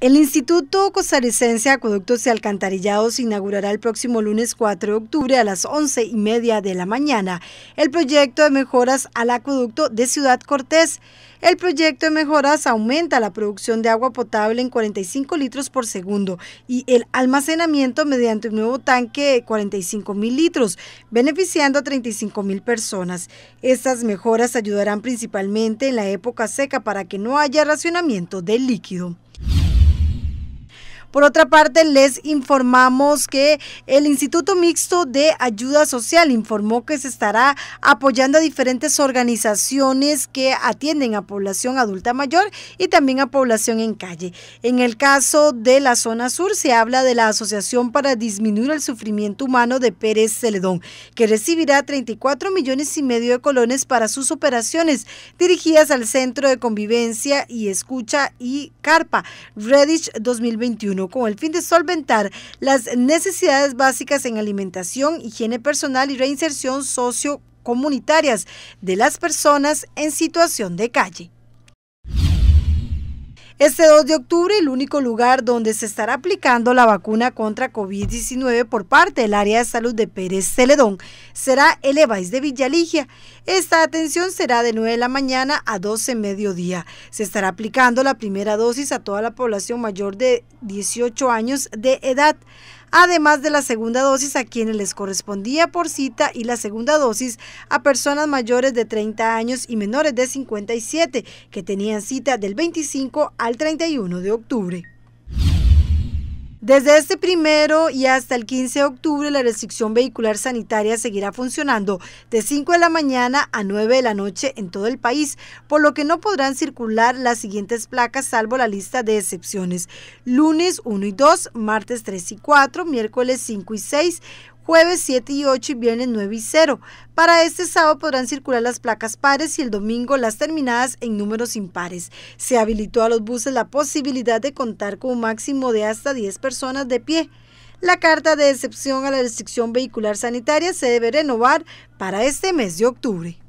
El Instituto Costarricense de Acueductos y Alcantarillados inaugurará el próximo lunes 4 de octubre a las 11 y media de la mañana el proyecto de mejoras al acueducto de Ciudad Cortés. El proyecto de mejoras aumenta la producción de agua potable en 45 litros por segundo y el almacenamiento mediante un nuevo tanque de 45 mil litros, beneficiando a 35 mil personas. Estas mejoras ayudarán principalmente en la época seca para que no haya racionamiento del líquido. Por otra parte, les informamos que el Instituto Mixto de Ayuda Social informó que se estará apoyando a diferentes organizaciones que atienden a población adulta mayor y también a población en calle. En el caso de la zona sur, se habla de la Asociación para Disminuir el Sufrimiento Humano de Pérez Celedón, que recibirá 34 millones y medio de colones para sus operaciones dirigidas al Centro de Convivencia y Escucha y CARPA, Reddish 2021 con el fin de solventar las necesidades básicas en alimentación, higiene personal y reinserción sociocomunitarias de las personas en situación de calle. Este 2 de octubre, el único lugar donde se estará aplicando la vacuna contra COVID-19 por parte del área de salud de Pérez Celedón será el EVAIS de Villaligia. Esta atención será de 9 de la mañana a 12 mediodía. Se estará aplicando la primera dosis a toda la población mayor de 18 años de edad además de la segunda dosis a quienes les correspondía por cita y la segunda dosis a personas mayores de 30 años y menores de 57 que tenían cita del 25 al 31 de octubre. Desde este primero y hasta el 15 de octubre, la restricción vehicular sanitaria seguirá funcionando de 5 de la mañana a 9 de la noche en todo el país, por lo que no podrán circular las siguientes placas salvo la lista de excepciones. Lunes 1 y 2, martes 3 y 4, miércoles 5 y 6, jueves 7 y 8 y viernes 9 y 0. Para este sábado podrán circular las placas pares y el domingo las terminadas en números impares. Se habilitó a los buses la posibilidad de contar con un máximo de hasta 10 personas de pie. La carta de excepción a la restricción vehicular sanitaria se debe renovar para este mes de octubre.